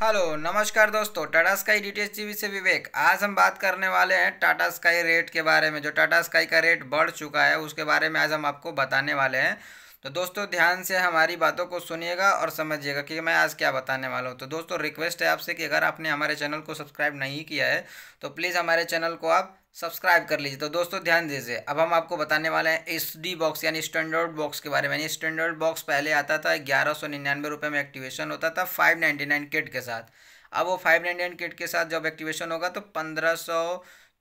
hello नमस्कार दोस्तों Tata sky D T से विवेक आज हम बात करने वाले हैं टाटा स्काई रेट के बारे में जो टाटा स्काई का रेट बढ़ चुका है उसके बारे में आज हम आपको बताने वाले हैं तो दोस्तों ध्यान से हमारी बातों को सुनिएगा और समझिएगा कि मैं आज क्या बताने वाला हूँ तो दोस्तों रिक्वेस्ट है आपसे कि अगर आपने हमारे चैनल को सब्सक्राइब नहीं किया है तो प्लीज़ हमारे चैनल को आप सब्सक्राइब कर लीजिए तो दोस्तों ध्यान दीजिए अब हम आपको बताने वाले हैं एस डी बॉक्स यानी स्टैंडर्ड बॉक्स के बारे में यानी स्टैंडर्ड बॉक्स पहले आता था ग्यारह सौ निन्यानवे रुपये में एक्टिवेशन होता था फाइव नाइन्टी नाइन किट के साथ अब वो फाइव नाइन्टी नाइन किट के साथ जब एक्टिवेशन होगा तो पंद्रह सौ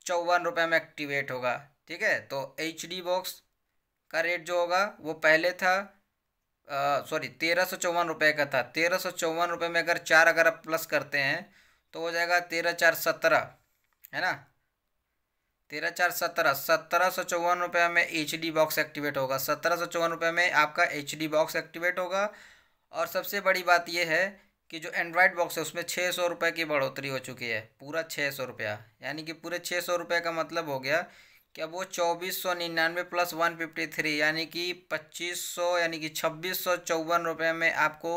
चौवन रुपये में एक्टिवेट होगा ठीक है तो एच डी बॉक्स का रेट जो होगा वो पहले था सॉरी तेरह सौ चौवन रुपये का था तेरह सौ चौवन रुपये में अगर चार अगर आप प्लस करते हैं तो हो जाएगा तेरह चार सत्रह है ना तेरह चार सत्रह सत्रह सौ चौवन रुपये में एच डी बॉक्स एक्टिवेट होगा सत्रह सौ चौवन रुपये में आपका एच डी बॉक्स एक्टिवेट होगा और सबसे बड़ी बात यह है कि जो एंड्रॉयड बॉक्स है उसमें छः सौ रुपये की बढ़ोतरी हो चुकी है पूरा छः सौ रुपया यानी कि पूरे छः सौ रुपये का मतलब हो गया क्या वो चौबीस सौ निन्यानवे प्लस वन फिफ्टी थ्री यानी कि पच्चीस सौ यानी कि छब्बीस सौ चौवन रुपये में आपको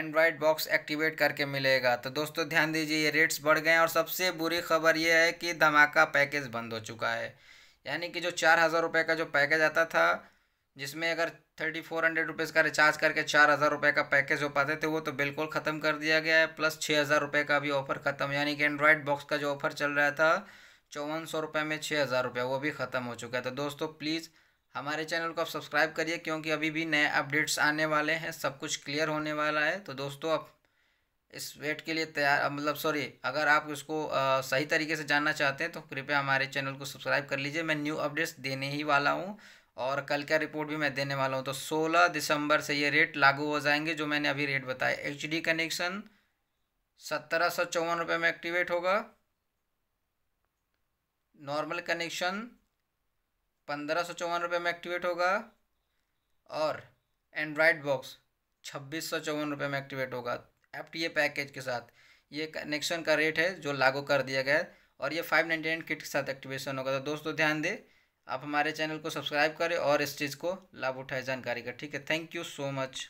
एंड्रॉयड बॉक्स एक्टिवेट करके मिलेगा तो दोस्तों ध्यान दीजिए ये रेट्स बढ़ गए हैं और सबसे बुरी खबर ये है कि धमाका पैकेज बंद हो चुका है यानी कि जो चार हज़ार रुपये का जो पैकेज आता था जिसमें अगर थर्टी फोर हंड्रेड रुपीज़ का रिचार्ज करके चार हज़ार रुपये का पैकेज हो पाते थे वो तो बिल्कुल ख़त्म कर दिया गया है प्लस छः हज़ार रुपये का भी ऑफ़र ख़त्म यानी कि एंड्रॉयड बॉक्स का जो ऑफ़र चल रहा था चौवन सौ रुपये में छः हज़ार रुपया वो भी ख़त्म हो चुका है तो दोस्तों प्लीज़ हमारे चैनल को आप सब्सक्राइब करिए क्योंकि अभी भी नए अपडेट्स आने वाले हैं सब कुछ क्लियर होने वाला है तो दोस्तों आप इस वेट के लिए तैयार मतलब सॉरी अगर आप इसको आ, सही तरीके से जानना चाहते हैं तो कृपया हमारे चैनल को सब्सक्राइब कर लीजिए मैं न्यू अपडेट्स देने ही वाला हूँ और कल का रिपोर्ट भी मैं देने वाला हूँ तो सोलह दिसंबर से ये रेट लागू हो जाएंगे जो मैंने अभी रेट बताया एच कनेक्शन सत्रह सौ चौवन रुपये में एक्टिवेट होगा नॉर्मल कनेक्शन पंद्रह सौ चौवन रुपये में एक्टिवेट होगा और एंड्राइड बॉक्स छब्बीस सौ चौवन रुपये में एक्टिवेट होगा एप टी ए पैकेज के साथ ये कनेक्शन का रेट है जो लागू कर दिया गया है और ये फाइव नाइन्टी नाइन किट के साथ एक्टिवेशन होगा तो दोस्तों ध्यान दें आप हमारे चैनल को सब्सक्राइब करें और इस चीज़ को लाभ उठाए जानकारी का ठीक है थैंक यू सो मच